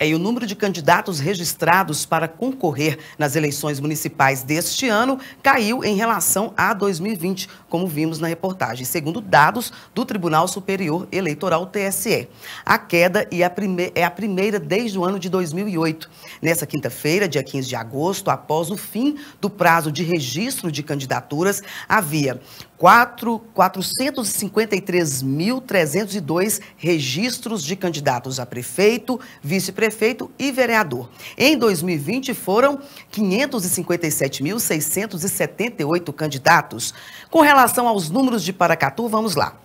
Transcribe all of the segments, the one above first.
É, e o número de candidatos registrados para concorrer nas eleições municipais deste ano caiu em relação a 2020, como vimos na reportagem, segundo dados do Tribunal Superior Eleitoral TSE. A queda é a primeira desde o ano de 2008. Nessa quinta-feira, dia 15 de agosto, após o fim do prazo de registro de candidaturas, havia 453.302 registros de candidatos a prefeito, vice-prefeito prefeito e vereador. Em 2020, foram 557.678 candidatos. Com relação aos números de Paracatu, vamos lá.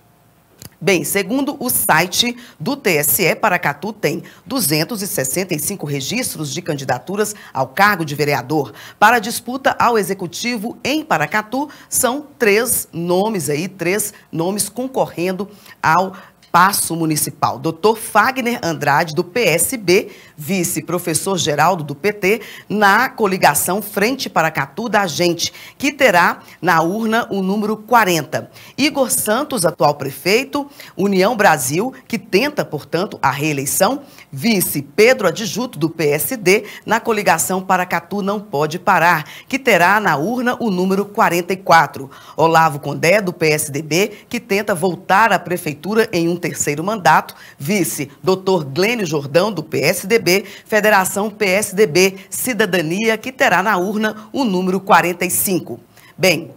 Bem, segundo o site do TSE, Paracatu tem 265 registros de candidaturas ao cargo de vereador. Para disputa ao executivo em Paracatu, são três nomes aí, três nomes concorrendo ao espaço municipal. Dr. Fagner Andrade, do PSB, vice-professor Geraldo, do PT, na coligação Frente para Catu da Gente, que terá na urna o número 40. Igor Santos, atual prefeito, União Brasil, que tenta, portanto, a reeleição, vice Pedro Adjuto, do PSD, na coligação Paracatu Não Pode Parar, que terá na urna o número 44. Olavo Condé, do PSDB, que tenta voltar à prefeitura em um terceiro mandato, vice Dr. Glênio Jordão, do PSDB, Federação PSDB Cidadania, que terá na urna o número 45. Bem,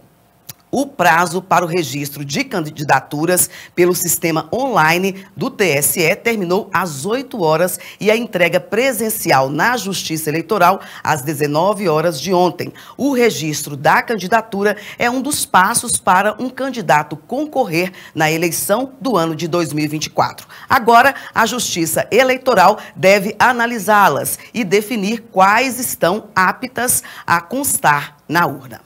o prazo para o registro de candidaturas pelo sistema online do TSE terminou às 8 horas e a entrega presencial na Justiça Eleitoral às 19 horas de ontem. O registro da candidatura é um dos passos para um candidato concorrer na eleição do ano de 2024. Agora, a Justiça Eleitoral deve analisá-las e definir quais estão aptas a constar na urna.